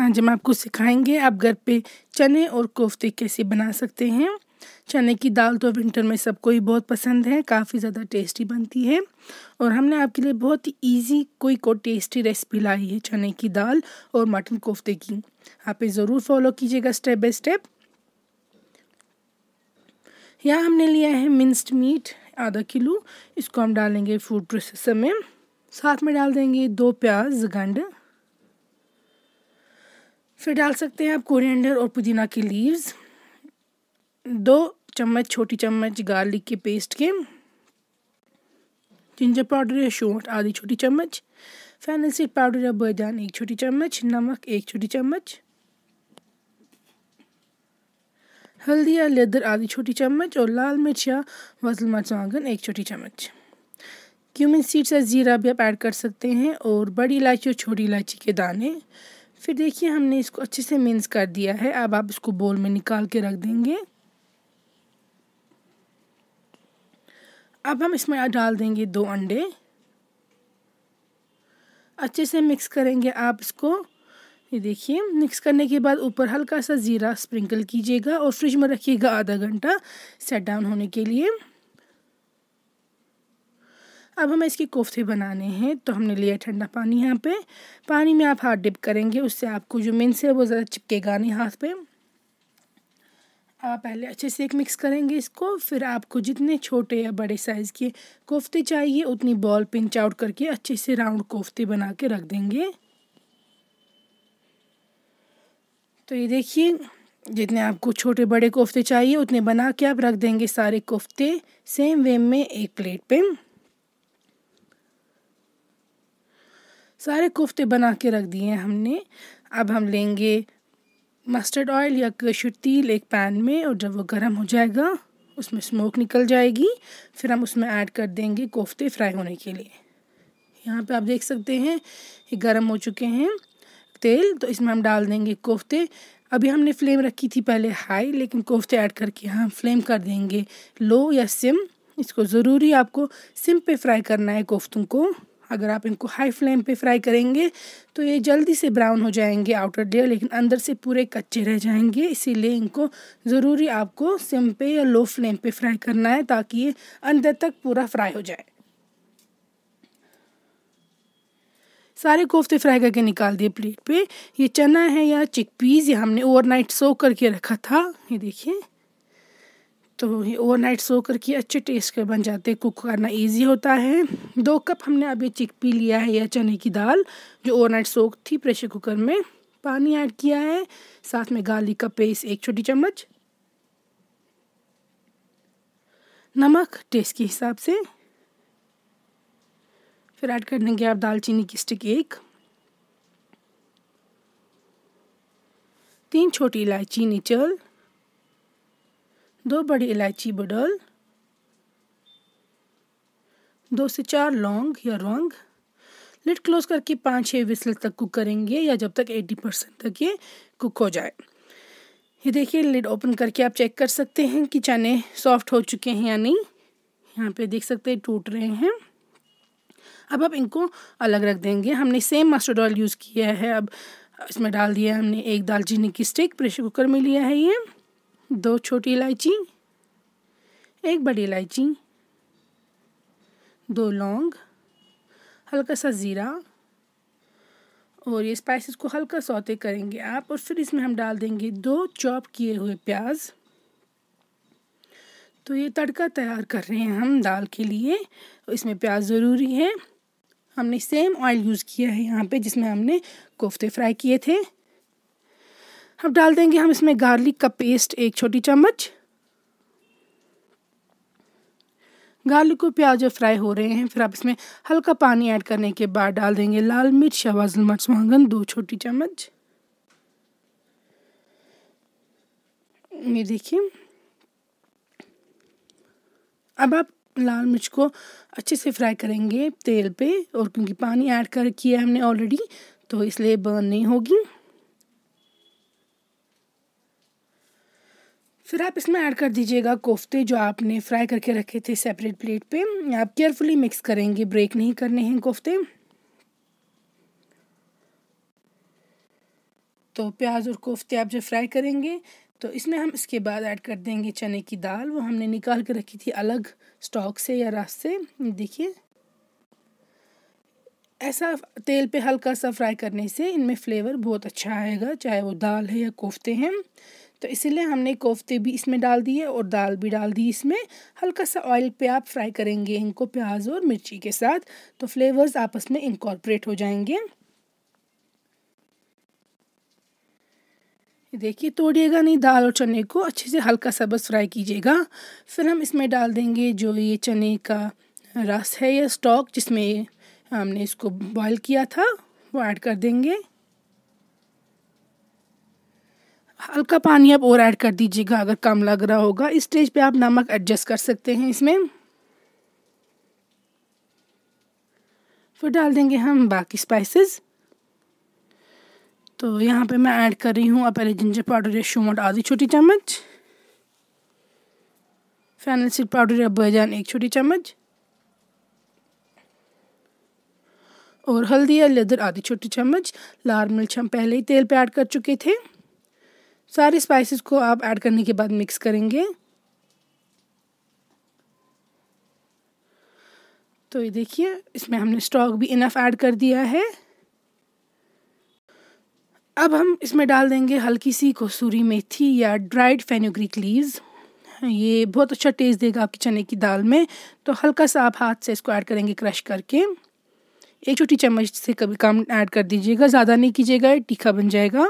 आज हाँ हम आपको सिखाएंगे आप घर पे चने और कोफ्ते कैसे बना सकते हैं चने की दाल तो विंटर में सबको ही बहुत पसंद है काफ़ी ज़्यादा टेस्टी बनती है और हमने आपके लिए बहुत ही ईजी कोई को टेस्टी रेसिपी लाई है चने की दाल और मटन कोफ्ते की आप ये ज़रूर फॉलो कीजिएगा स्टेप बाय स्टेप यहाँ हमने लिया है मिन्स्ड मीट आधा किलो इसको हम डालेंगे फूड प्रोसेसर में साथ में डाल देंगे दो प्याज गंड फिर डाल सकते हैं आप कोरिएंडर और पुदीना के लीव्स दो चम्मच छोटी चम्मच गार्लिक के पेस्ट के जिंजर पाउडर या शोट आधी छोटी चम्मच फैनल सीड पाउडर या बैदान एक छोटी चम्मच नमक एक छोटी चम्मच हल्दी या लेदर आधी छोटी चम्मच और लाल मिर्च या वसल आंगन एक छोटी चम्मच क्यूमिन सीड्स या ज़ीरा भी आप ऐड कर सकते हैं और बड़ी इलायची और छोटी इलायची के दाने फिर देखिए हमने इसको अच्छे से मिन्स कर दिया है अब आप इसको बोल में निकाल के रख देंगे अब हम इसमें डाल देंगे दो अंडे अच्छे से मिक्स करेंगे आप इसको ये देखिए मिक्स करने के बाद ऊपर हल्का सा ज़ीरा स्प्रिंकल कीजिएगा और फ्रिज में रखिएगा आधा घंटा सेट डाउन होने के लिए अब हमें इसके कोफ्ते बनाने हैं तो हमने लिया ठंडा पानी यहाँ पे पानी में आप हाथ डिप करेंगे उससे आपको जो मिन्स है वो ज़्यादा चिपकेगा नहीं हाथ पे आप पहले अच्छे से एक मिक्स करेंगे इसको फिर आपको जितने छोटे या बड़े साइज़ के कोफ्ते चाहिए उतनी बॉल पिंच आउट करके अच्छे से राउंड कोफ्ते बना के रख देंगे तो ये देखिए जितने आपको छोटे बड़े कोफ्ते चाहिए उतने बना के आप रख देंगे सारे कोफ्ते सेम वे में एक प्लेट पे सारे कोफ्ते बना के रख दिए हैं हमने अब हम लेंगे मस्टर्ड ऑयल या कशूर तिल एक पैन में और जब वो गर्म हो जाएगा उसमें स्मोक निकल जाएगी फिर हम उसमें ऐड कर देंगे कोफ्ते फ्राई होने के लिए यहाँ पे आप देख सकते हैं ये गर्म हो चुके हैं तेल तो इसमें हम डाल देंगे कोफ्ते अभी हमने फ्लेम रखी थी पहले हाई लेकिन कोफ्ते ऐड करके हम फ्लेम कर देंगे लो या सिम इसको ज़रूरी आपको सिम पे फ्राई करना है कोफ्तों को अगर आप इनको हाई फ्लेम पे फ्राई करेंगे तो ये जल्दी से ब्राउन हो जाएंगे आउटर लेयर लेकिन अंदर से पूरे कच्चे रह जाएंगे इसीलिए इनको ज़रूरी आपको सिम पे या लो फ्लेम पे फ्राई करना है ताकि ये अंदर तक पूरा फ्राई हो जाए सारे कोफ्ते फ्राई करके निकाल दिए प्लेट पे ये चना है या चिकपीज़ ये हमने ओवरनाइट सो करके रखा था ये देखिए तो ओवर नाइट सो करके अच्छे टेस्ट के बन जाते हैं कुक करना इजी होता है दो कप हमने अभी चिकपी लिया है या चने की दाल जो ओवर नाइट सोक थी प्रेशर कुकर में पानी ऐड किया है साथ में गार्लिक का पेस्ट एक छोटी चम्मच नमक टेस्ट के हिसाब से फिर ऐड कर देंगे आप दालचीनी की स्टिक एक तीन छोटी इलायची निचल दो बड़ी इलायची बडोल दो से चार लौंग या रोंग लिड क्लोज करके पाँच छः विसल तक कुक करेंगे या जब तक एट्टी परसेंट तक ये कुक हो जाए ये देखिए लिड ओपन करके आप चेक कर सकते हैं कि चने सॉफ्ट हो चुके हैं या नहीं यहाँ पे देख सकते हैं टूट रहे हैं अब आप इनको अलग रख देंगे हमने सेम मस्टर्ड ऑयल यूज़ किया है अब इसमें डाल दिया हमने एक दालचीनी की स्टिक प्रेशर कुकर में लिया है ये दो छोटी इलायची एक बड़ी इलायची दो लौंग हल्का सा ज़ीरा और ये स्पाइसेस को हल्का सौते करेंगे आप और फिर इसमें हम डाल देंगे दो चॉप किए हुए प्याज तो ये तड़का तैयार कर रहे हैं हम दाल के लिए इसमें प्याज ज़रूरी है हमने सेम ऑयल यूज़ किया है यहाँ पे जिसमें हमने कोफ्ते फ्राई किए थे अब डाल देंगे हम इसमें गार्लिक का पेस्ट एक छोटी चम्मच गार्लिक को प्याज जो फ्राई हो रहे हैं फिर आप इसमें हल्का पानी ऐड करने के बाद डाल देंगे लाल मिर्च शवाजल मर्च वांगन दो छोटी चम्मच ये देखिए अब आप लाल मिर्च को अच्छे से फ्राई करेंगे तेल पे और क्योंकि पानी ऐड कर किया हमने ऑलरेडी तो इसलिए बर्न नहीं होगी फिर आप इसमें ऐड कर दीजिएगा कोफ्ते जो आपने फ्राई करके रखे थे सेपरेट प्लेट पे आप केयरफुली मिक्स करेंगे ब्रेक नहीं करने हैं कोफ्ते तो प्याज और कोफ्ते आप जब फ्राई करेंगे तो इसमें हम इसके बाद ऐड कर देंगे चने की दाल वो हमने निकाल के रखी थी अलग स्टॉक से या रास से देखिए ऐसा तेल पे हल्का सा फ्राई करने से इनमें फ्लेवर बहुत अच्छा आएगा चाहे वो दाल है या कोफ्ते हैं तो इसीलिए हमने कोफ्ते भी इसमें डाल दिए और दाल भी डाल दी इसमें हल्का सा ऑयल पे आप फ्राई करेंगे इनको प्याज और मिर्ची के साथ तो फ्लेवर्स आपस में इंकॉर्प्रेट हो जाएंगे देखिए तोड़िएगा नहीं दाल और चने को अच्छे से हल्का सा बस फ्राई कीजिएगा फिर हम इसमें डाल देंगे जो ये चने का रस है या स्टॉक जिसमें हमने इसको बॉईल किया था वो ऐड कर देंगे हल्का पानी आप और ऐड कर दीजिएगा अगर कम लग रहा होगा इस स्टेज पे आप नमक एडजस्ट कर सकते हैं इसमें फिर डाल देंगे हम बाकी स्पाइसेस तो यहाँ पे मैं ऐड कर रही हूँ पहले जिंजर पाउडर या शूमट आधी छोटी चम्मच फैनल सीड पाउडर या बैजान एक छोटी चम्मच और हल्दी या लेदर आधी छोटी चम्मच लाल मिर्च हम पहले ही तेल पे ऐड कर चुके थे सारे स्पाइसेस को आप ऐड करने के बाद मिक्स करेंगे तो ये देखिए इसमें हमने स्टॉक भी इनफ ऐड कर दिया है अब हम इसमें डाल देंगे हल्की सी कसूरी मेथी या ड्राइड फेनोग्रिक लीव्स ये बहुत अच्छा टेस्ट देगा आपकी चने की दाल में तो हल्का सा आप हाथ से इसको ऐड करेंगे क्रश करके एक छोटी चम्मच से कभी कम ऐड कर दीजिएगा ज़्यादा नहीं कीजिएगा तीखा बन जाएगा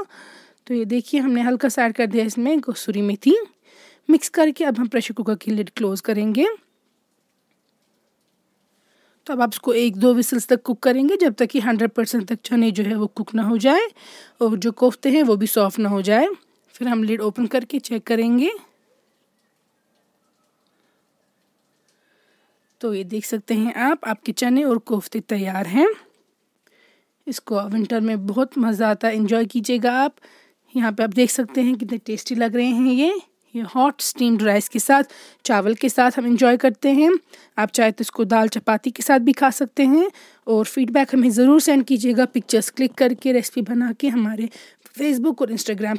तो ये देखिए हमने हल्का सा ऐड कर दिया इसमें कसूरी मेथी मिक्स करके अब हम प्रेशर कुकर की लिड क्लोज़ करेंगे तो अब आप इसको एक दो विसल्स तक कुक करेंगे जब तक कि हंड्रेड परसेंट तक चने जो है वो कुक ना हो जाए और जो कोफ्ते हैं वो भी सॉफ्ट ना हो जाए फिर हम लिड ओपन करके चेक करेंगे तो ये देख सकते हैं आप आपके चने और कोफ्ते तैयार हैं इसको विंटर में बहुत मज़ा आता है इन्जॉय कीजिएगा आप यहाँ पे आप देख सकते हैं कितने टेस्टी लग रहे हैं ये ये हॉट स्टीम्ड राइस के साथ चावल के साथ हम इंजॉय करते हैं आप चाहे तो इसको दाल चपाती के साथ भी खा सकते हैं और फीडबैक हमें ज़रूर सेंड कीजिएगा पिक्चर्स क्लिक करके रेसिपी बना के हमारे फेसबुक और इंस्टाग्राम